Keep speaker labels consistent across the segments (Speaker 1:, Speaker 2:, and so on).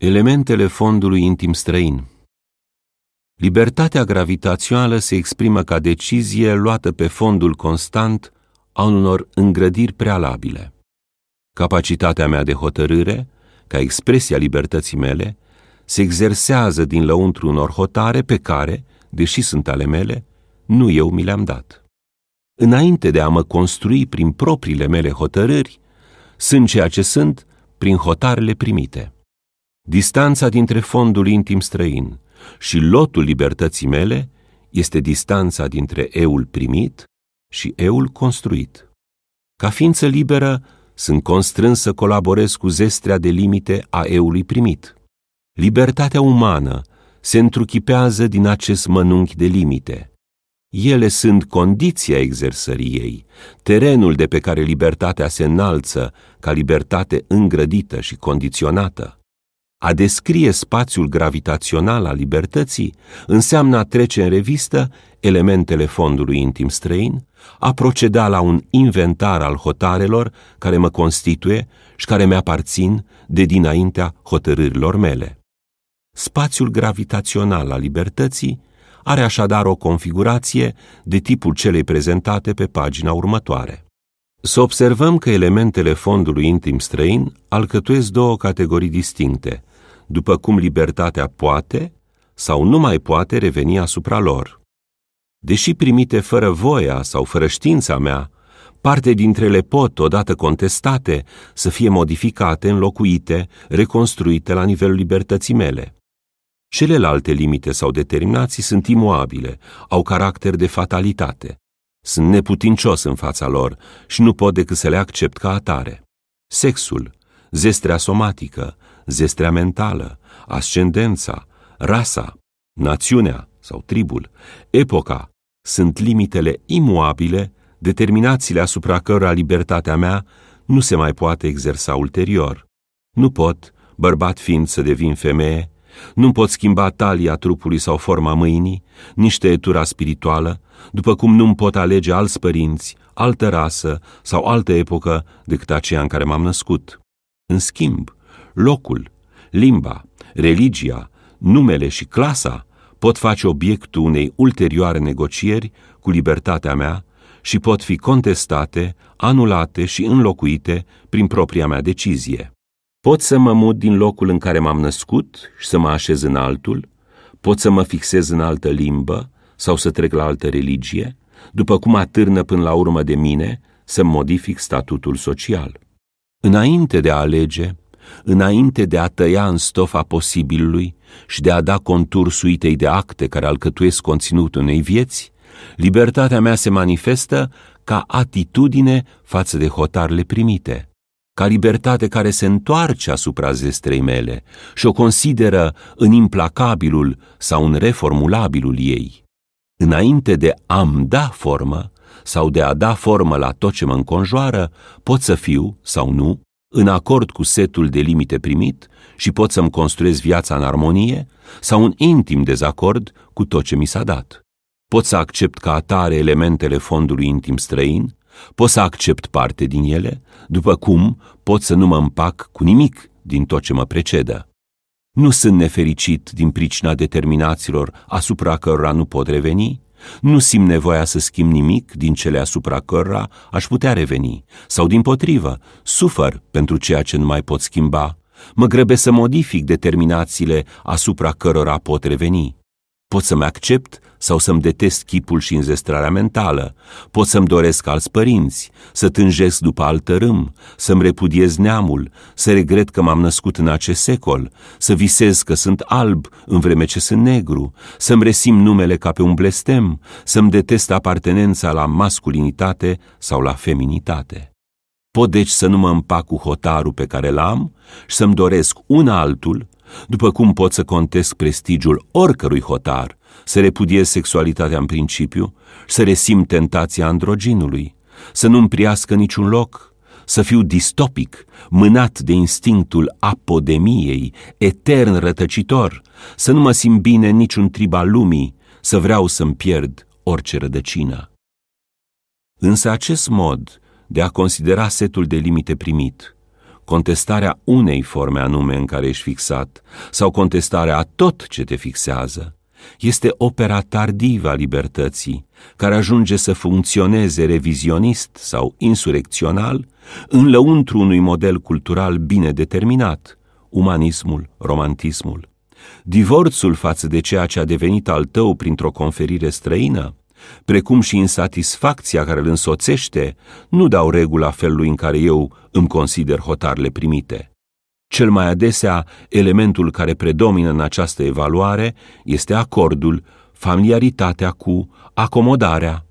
Speaker 1: Elementele fondului intim străin Libertatea gravitațională se exprimă ca decizie luată pe fondul constant a unor îngrădiri prealabile. Capacitatea mea de hotărâre, ca expresia libertății mele, se exersează din lăuntru unor hotare pe care, deși sunt ale mele, nu eu mi le-am dat. Înainte de a mă construi prin propriile mele hotărâri, sunt ceea ce sunt prin hotarele primite. Distanța dintre fondul intim străin și lotul libertății mele este distanța dintre eul primit și eul construit. Ca ființă liberă, sunt constrâns să colaborez cu zestrea de limite a eului primit. Libertatea umană se întruchipează din acest mănunchi de limite. Ele sunt condiția exersării ei, terenul de pe care libertatea se înalță ca libertate îngrădită și condiționată. A descrie spațiul gravitațional al libertății înseamnă a trece în revistă elementele fondului intim străin, a proceda la un inventar al hotarelor care mă constituie și care mi-aparțin de dinaintea hotărârilor mele. Spațiul gravitațional al libertății are așadar o configurație de tipul celei prezentate pe pagina următoare. Să observăm că elementele fondului intim străin alcătuiesc două categorii distincte – după cum libertatea poate sau nu mai poate reveni asupra lor. Deși primite fără voia sau fără știința mea, parte dintre ele pot, odată contestate, să fie modificate, înlocuite, reconstruite la nivelul libertății mele. Celelalte limite sau determinații sunt imoabile, au caracter de fatalitate. Sunt neputincios în fața lor și nu pot decât să le accept ca atare. Sexul, zestrea somatică, zestrea mentală, ascendența, rasa, națiunea sau tribul, epoca, sunt limitele imuabile, determinațiile asupra cărora libertatea mea nu se mai poate exersa ulterior. Nu pot, bărbat fiind să devin femeie, nu pot schimba talia trupului sau forma mâinii, nici tăietura spirituală, după cum nu-mi pot alege alți părinți, altă rasă sau altă epocă decât aceea în care m-am născut. În schimb, locul, limba, religia, numele și clasa pot face obiectul unei ulterioare negocieri cu libertatea mea și pot fi contestate, anulate și înlocuite prin propria mea decizie. Pot să mă mut din locul în care m-am născut și să mă așez în altul, pot să mă fixez în altă limbă sau să trec la altă religie, după cum atârnă până la urmă de mine să modific statutul social. Înainte de a alege, înainte de a tăia în stofa posibilului și de a da contur suitei de acte care alcătuiesc conținutul unei vieți, libertatea mea se manifestă ca atitudine față de hotarele primite, ca libertate care se întoarce asupra zestrei mele și o consideră în implacabilul sau în reformulabilul ei. Înainte de a-mi da formă sau de a da formă la tot ce mă înconjoară, pot să fiu sau nu în acord cu setul de limite primit și pot să-mi construiesc viața în armonie sau în intim dezacord cu tot ce mi s-a dat. Pot să accept ca atare elementele fondului intim străin, pot să accept parte din ele, după cum pot să nu mă împac cu nimic din tot ce mă precedă. Nu sunt nefericit din pricina determinațiilor asupra cărora nu pot reveni, nu simt nevoia să schimb nimic din cele asupra cărora aș putea reveni, sau din potrivă, sufăr pentru ceea ce nu mai pot schimba. Mă grăbesc să modific determinațiile asupra cărora pot reveni. Pot să-mi accept sau să-mi detest chipul și înzestrarea mentală, pot să-mi doresc alți părinți, să tânjesc după altă râm, să-mi repudiez neamul, să regret că m-am născut în acest secol, să visez că sunt alb în vreme ce sunt negru, să-mi resim numele ca pe un blestem, să-mi detest apartenența la masculinitate sau la feminitate. Pot deci să nu mă împac cu hotarul pe care l-am și să-mi doresc un altul după cum pot să contest prestigiul oricărui hotar, să repudiez sexualitatea în principiu, să resim tentația androginului, să nu-mi priască niciun loc, să fiu distopic, mânat de instinctul apodemiei, etern rătăcitor, să nu mă simt bine niciun trib al lumii, să vreau să-mi pierd orice rădăcină. Însă acest mod de a considera setul de limite primit contestarea unei forme anume în care ești fixat sau contestarea a tot ce te fixează, este opera tardivă a libertății, care ajunge să funcționeze revizionist sau insurecțional în lăuntru unui model cultural bine determinat, umanismul, romantismul. Divorțul față de ceea ce a devenit al tău printr-o conferire străină precum și insatisfacția care îl însoțește, nu dau regula felului în care eu îmi consider hotarele primite. Cel mai adesea, elementul care predomină în această evaluare este acordul, familiaritatea cu, acomodarea.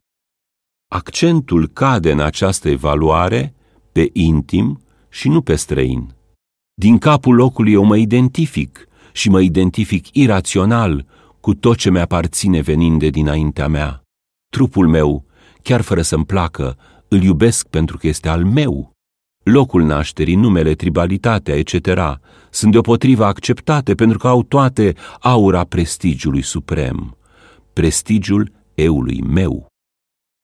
Speaker 1: Accentul cade în această evaluare pe intim și nu pe străin. Din capul locului eu mă identific și mă identific irațional cu tot ce mi-aparține venind de dinaintea mea. Trupul meu, chiar fără să-mi placă, îl iubesc pentru că este al meu. Locul nașterii, numele, tribalitatea, etc. sunt deopotrivă acceptate pentru că au toate aura prestigiului suprem, prestigiul eului meu.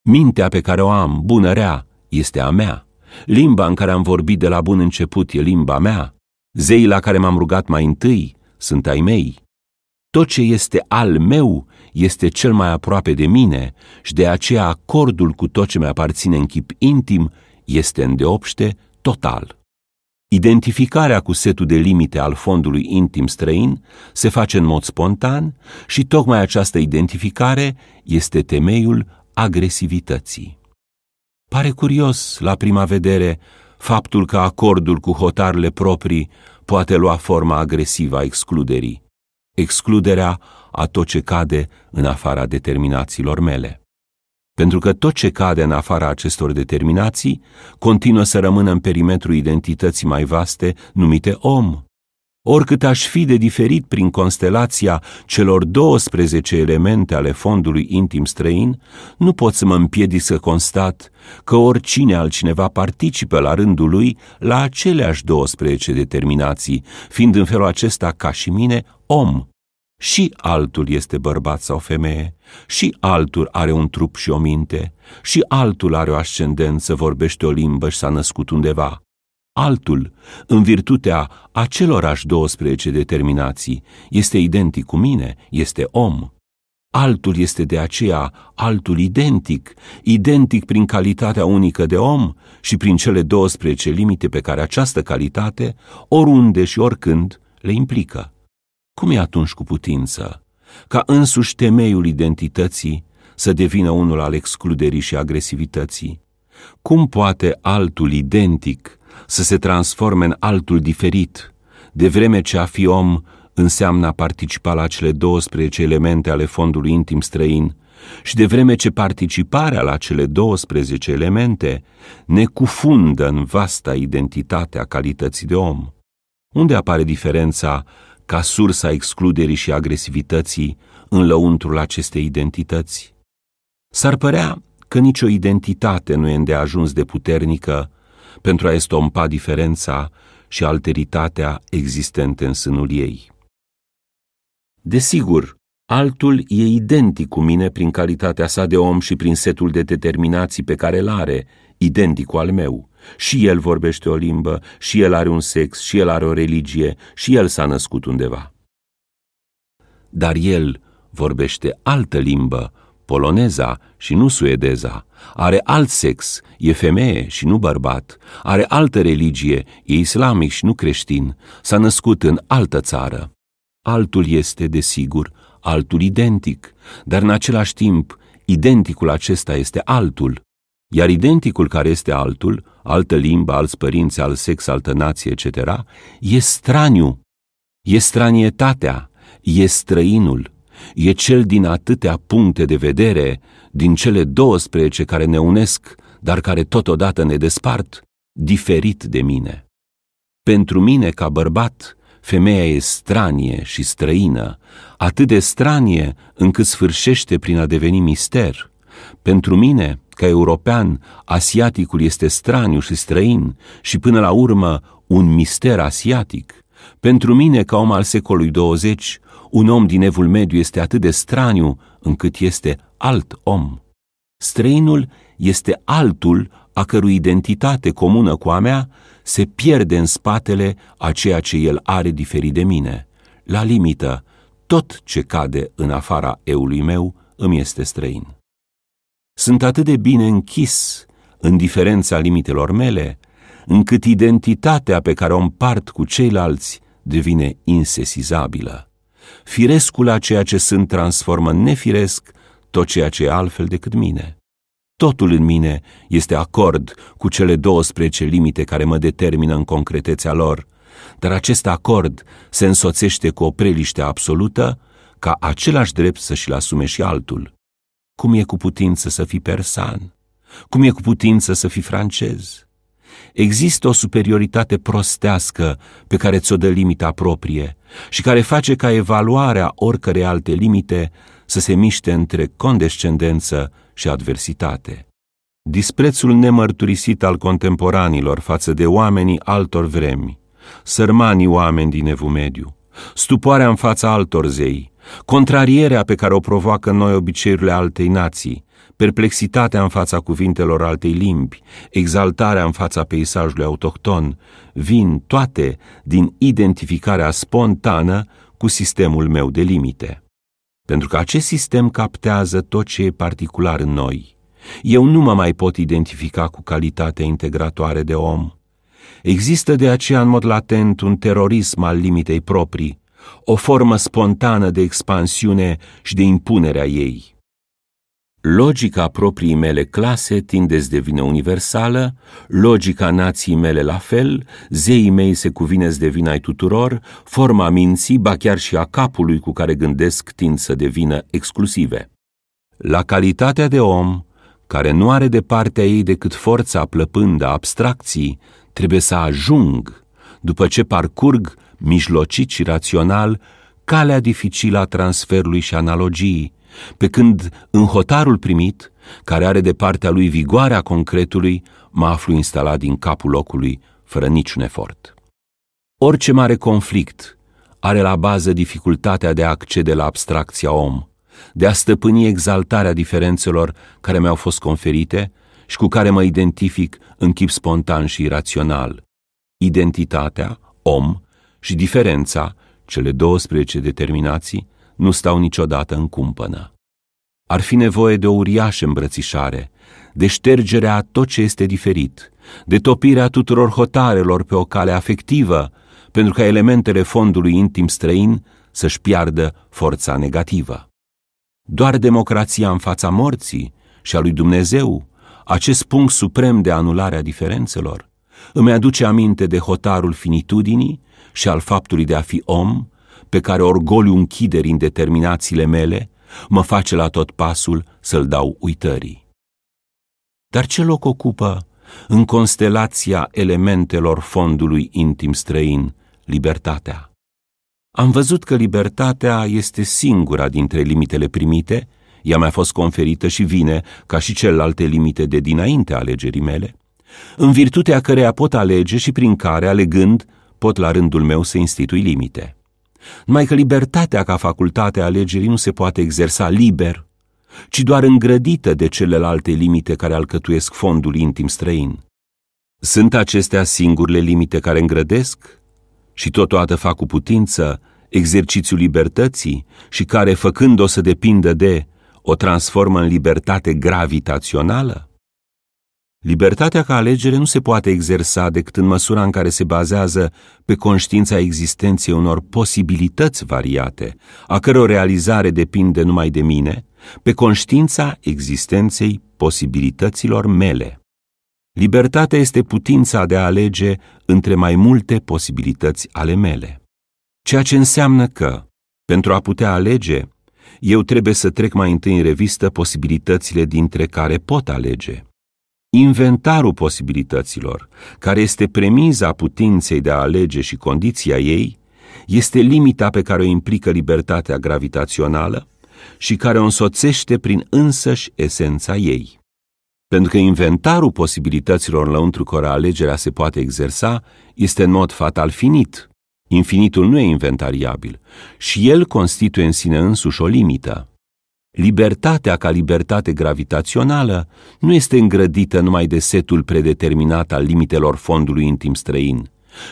Speaker 1: Mintea pe care o am, bună rea, este a mea. Limba în care am vorbit de la bun început e limba mea. Zei la care m-am rugat mai întâi sunt ai mei. Tot ce este al meu este cel mai aproape de mine și de aceea acordul cu tot ce mi-aparține în chip intim este îndeopște total. Identificarea cu setul de limite al fondului intim străin se face în mod spontan și tocmai această identificare este temeiul agresivității. Pare curios, la prima vedere, faptul că acordul cu hotarele proprii poate lua forma agresivă a excluderii. Excluderea a tot ce cade în afara determinațiilor mele. Pentru că tot ce cade în afara acestor determinații continuă să rămână în perimetrul identității mai vaste numite om. Oricât aș fi de diferit prin constelația celor 12 elemente ale fondului intim străin, nu pot să mă împiedic să constat că oricine altcineva participă la rândul lui la aceleași 12 determinații, fiind în felul acesta ca și mine om, și altul este bărbat sau femeie, și altul are un trup și o minte, și altul are o ascendență, vorbește o limbă și s-a născut undeva. Altul, în virtutea acelorași 12 determinații, este identic cu mine, este om. Altul este de aceea altul identic, identic prin calitatea unică de om și prin cele 12 limite pe care această calitate, oriunde și oricând, le implică cum e atunci cu putință, ca însuși temeiul identității să devină unul al excluderii și agresivității? Cum poate altul identic să se transforme în altul diferit, de vreme ce a fi om înseamnă a participa la cele 12 elemente ale fondului intim străin și de vreme ce participarea la cele 12 elemente ne cufundă în vasta identitatea calității de om? Unde apare diferența ca sursa excluderii și agresivității în lăuntrul acestei identități? S-ar părea că nicio identitate nu e îndeajuns de puternică pentru a estompa diferența și alteritatea existente în sânul ei. Desigur, altul e identic cu mine prin calitatea sa de om și prin setul de determinații pe care îl are, identic cu al meu. Și el vorbește o limbă, și el are un sex, și el are o religie, și el s-a născut undeva. Dar el vorbește altă limbă, poloneza și nu suedeza, are alt sex, e femeie și nu bărbat, are altă religie, e islamic și nu creștin, s-a născut în altă țară. Altul este, desigur, altul identic, dar în același timp, identicul acesta este altul, iar identicul care este altul, altă limbă, alți părinți, alt sex, altă nație, etc., e straniu, e stranietatea, e străinul, e cel din atâtea puncte de vedere, din cele 12 care ne unesc, dar care totodată ne despart, diferit de mine. Pentru mine, ca bărbat, femeia e stranie și străină, atât de stranie încât sfârșește prin a deveni mister. Pentru mine, ca european, asiaticul este straniu și străin și până la urmă un mister asiatic. Pentru mine, ca om al secolului 20, un om din evul mediu este atât de straniu încât este alt om. Străinul este altul a cărui identitate comună cu a mea se pierde în spatele a ceea ce el are diferit de mine. La limită, tot ce cade în afara eului meu îmi este străin. Sunt atât de bine închis în diferența limitelor mele, încât identitatea pe care o împart cu ceilalți devine insesizabilă. Firescul a ceea ce sunt transformă în nefiresc tot ceea ce e altfel decât mine. Totul în mine este acord cu cele 12 limite care mă determină în concretețea lor, dar acest acord se însoțește cu o preliște absolută ca același drept să și-l asume și altul cum e cu putință să fii persan, cum e cu putință să fii francez. Există o superioritate prostească pe care ți-o dă limita proprie și care face ca evaluarea oricărei alte limite să se miște între condescendență și adversitate. Disprețul nemărturisit al contemporanilor față de oamenii altor vremi, sărmanii oameni din Evumediu, stupoarea în fața altor zei, contrarierea pe care o provoacă noi obiceiurile altei nații, perplexitatea în fața cuvintelor altei limbi, exaltarea în fața peisajului autohton, vin toate din identificarea spontană cu sistemul meu de limite. Pentru că acest sistem captează tot ce e particular în noi. Eu nu mă mai pot identifica cu calitatea integratoare de om – Există de aceea în mod latent un terorism al limitei proprii, o formă spontană de expansiune și de impunere a ei. Logica proprii mele clase tinde să devină universală, logica nației mele la fel, zeii mei se cuvine să devină ai tuturor, forma minții, ba chiar și a capului cu care gândesc tind să devină exclusive. La calitatea de om, care nu are de partea ei decât forța plăpândă a abstracției, trebuie să ajung, după ce parcurg mijlocit și rațional, calea dificilă a transferului și analogii, pe când în hotarul primit, care are de partea lui vigoarea concretului, mă aflu instalat din capul locului, fără niciun efort. Orice mare conflict are la bază dificultatea de a accede la abstracția om, de a stăpâni exaltarea diferențelor care mi-au fost conferite și cu care mă identific în chip spontan și irațional. Identitatea, om, și diferența, cele 12 determinații, nu stau niciodată în cumpănă. Ar fi nevoie de o uriașă îmbrățișare, de ștergerea a tot ce este diferit, de topirea tuturor hotarelor pe o cale afectivă, pentru ca elementele fondului intim străin să-și piardă forța negativă. Doar democrația în fața morții și a lui Dumnezeu, acest punct suprem de anulare a diferențelor, îmi aduce aminte de hotarul finitudinii și al faptului de a fi om, pe care orgoliu închideri în determinațiile mele, mă face la tot pasul să-l dau uitării. Dar ce loc ocupă în constelația elementelor fondului intim străin, libertatea? Am văzut că libertatea este singura dintre limitele primite, ea mi-a fost conferită și vine, ca și celelalte limite de dinainte alegerii mele, în virtutea căreia pot alege și prin care, alegând, pot la rândul meu să institui limite. Numai că libertatea ca facultate a alegerii nu se poate exersa liber, ci doar îngrădită de celelalte limite care alcătuiesc fondul intim străin. Sunt acestea singurile limite care îngrădesc și totodată fac cu putință exercițiul libertății și care, făcând-o să depindă de, o transformă în libertate gravitațională? Libertatea ca alegere nu se poate exersa decât în măsura în care se bazează pe conștiința existenței unor posibilități variate, a căror realizare depinde numai de mine, pe conștiința existenței posibilităților mele. Libertatea este putința de a alege între mai multe posibilități ale mele. Ceea ce înseamnă că, pentru a putea alege, eu trebuie să trec mai întâi în revistă posibilitățile dintre care pot alege – Inventarul posibilităților, care este premiza putinței de a alege și condiția ei, este limita pe care o implică libertatea gravitațională și care o însoțește prin însăși esența ei. Pentru că inventarul posibilităților înăuntru cărora alegerea se poate exersa este în mod fatal finit. Infinitul nu e inventariabil și el constituie în sine însuși o limită. Libertatea ca libertate gravitațională nu este îngrădită numai de setul predeterminat al limitelor fondului în timp străin,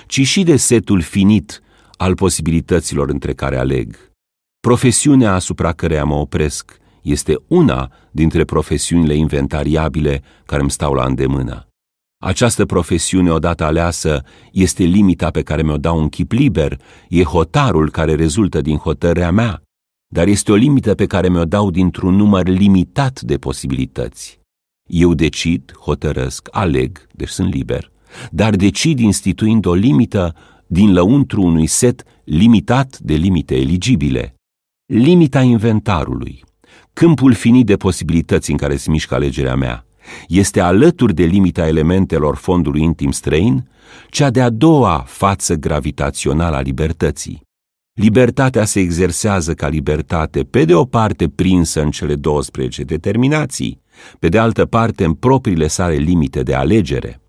Speaker 1: ci și de setul finit al posibilităților între care aleg. Profesiunea asupra căreia mă opresc este una dintre profesiunile inventariabile care îmi stau la îndemână. Această profesiune odată aleasă este limita pe care mi-o dau un chip liber, e hotarul care rezultă din hotărârea mea, dar este o limită pe care mi-o dau dintr-un număr limitat de posibilități. Eu decid, hotărăsc, aleg, deci sunt liber, dar decid instituind o limită din lăuntru unui set limitat de limite eligibile. Limita inventarului, câmpul finit de posibilități în care se mișcă alegerea mea, este alături de limita elementelor fondului intim străin, cea de-a doua față gravitațională a libertății. Libertatea se exersează ca libertate, pe de o parte prinsă în cele 12 determinații, pe de altă parte în propriile sale limite de alegere.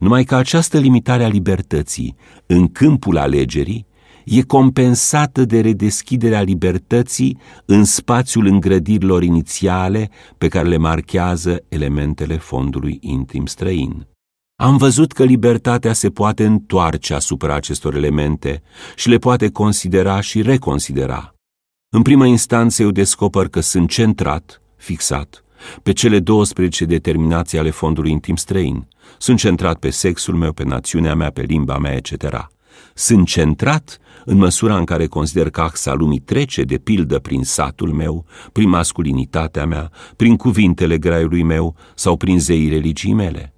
Speaker 1: Numai că această limitare a libertății în câmpul alegerii e compensată de redeschiderea libertății în spațiul îngrădirilor inițiale pe care le marchează elementele fondului intim străin. Am văzut că libertatea se poate întoarce asupra acestor elemente și le poate considera și reconsidera. În prima instanță eu descoper că sunt centrat, fixat, pe cele 12 determinații ale fondului în timp străin. Sunt centrat pe sexul meu, pe națiunea mea, pe limba mea, etc. Sunt centrat în măsura în care consider că axa lumii trece, de pildă, prin satul meu, prin masculinitatea mea, prin cuvintele graiului meu sau prin zeii religii mele.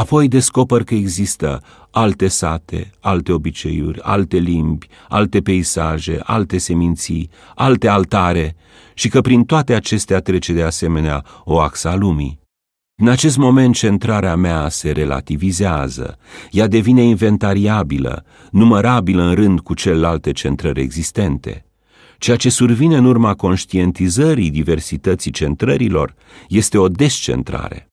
Speaker 1: Apoi descoper că există alte sate, alte obiceiuri, alte limbi, alte peisaje, alte seminții, alte altare și că prin toate acestea trece de asemenea o axa lumii. În acest moment centrarea mea se relativizează, ea devine inventariabilă, numărabilă în rând cu celelalte centrări existente. Ceea ce survine în urma conștientizării diversității centrărilor este o descentrare.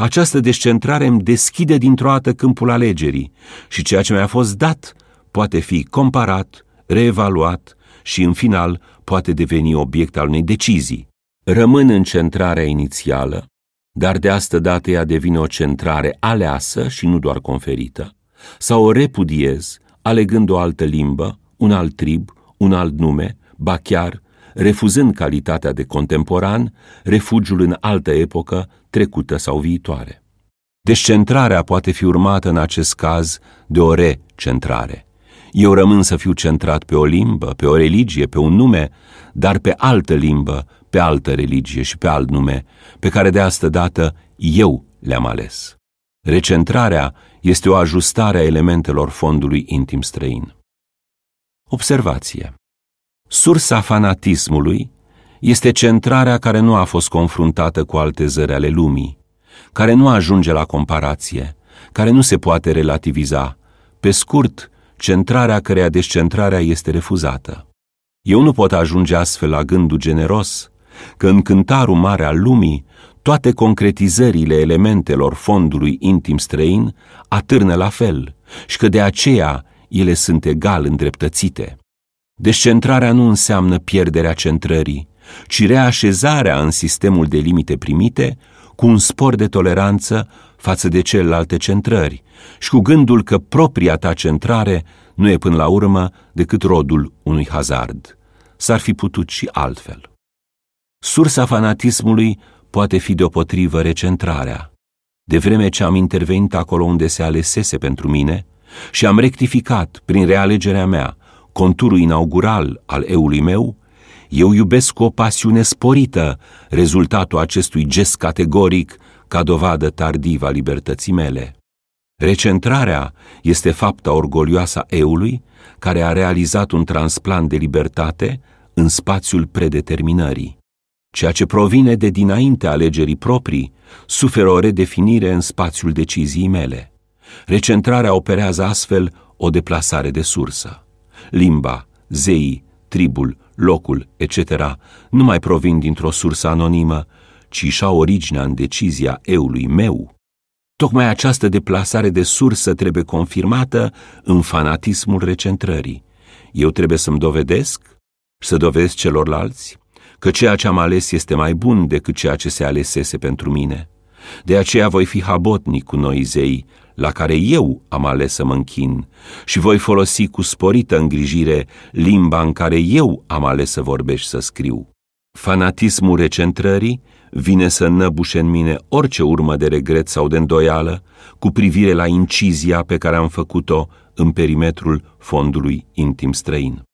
Speaker 1: Această descentrare îmi deschide dintr-o dată câmpul alegerii și ceea ce mi-a fost dat poate fi comparat, reevaluat și, în final, poate deveni obiect al unei decizii. Rămân în centrarea inițială, dar de asta dată ea devine o centrare aleasă și nu doar conferită, sau o repudiez, alegând o altă limbă, un alt trib, un alt nume, ba chiar refuzând calitatea de contemporan, refugiul în altă epocă, trecută sau viitoare. Descentrarea poate fi urmată în acest caz de o recentrare. Eu rămân să fiu centrat pe o limbă, pe o religie, pe un nume, dar pe altă limbă, pe altă religie și pe alt nume, pe care de astă dată eu le-am ales. Recentrarea este o ajustare a elementelor fondului intim străin. Observație. Sursa fanatismului este centrarea care nu a fost confruntată cu alte zări ale lumii, care nu ajunge la comparație, care nu se poate relativiza. Pe scurt, centrarea căreia descentrarea este refuzată. Eu nu pot ajunge astfel la gândul generos că în cântarul mare al lumii toate concretizările elementelor fondului intim străin atârnă la fel și că de aceea ele sunt egal îndreptățite. Descentrarea nu înseamnă pierderea centrării, ci reașezarea în sistemul de limite primite cu un spor de toleranță față de celelalte centrări și cu gândul că propria ta centrare nu e până la urmă decât rodul unui hazard. S-ar fi putut și altfel. Sursa fanatismului poate fi deopotrivă recentrarea. De vreme ce am intervenit acolo unde se alesese pentru mine și am rectificat prin realegerea mea conturul inaugural al eului meu, eu iubesc cu o pasiune sporită rezultatul acestui gest categoric ca dovadă tardivă a libertății mele. Recentrarea este fapta orgolioasă a eului care a realizat un transplant de libertate în spațiul predeterminării. Ceea ce provine de dinainte alegerii proprii suferă o redefinire în spațiul deciziei mele. Recentrarea operează astfel o deplasare de sursă limba, zeii, tribul, locul, etc., nu mai provin dintr-o sursă anonimă, ci și-au originea în decizia eului meu. Tocmai această deplasare de sursă trebuie confirmată în fanatismul recentrării. Eu trebuie să-mi dovedesc, să dovedesc celorlalți, că ceea ce am ales este mai bun decât ceea ce se alesese pentru mine. De aceea voi fi habotnic cu noi zei, la care eu am ales să mă închin și voi folosi cu sporită îngrijire limba în care eu am ales să vorbesc să scriu. Fanatismul recentrării vine să năbușe în mine orice urmă de regret sau de îndoială cu privire la incizia pe care am făcut-o în perimetrul fondului intim străin.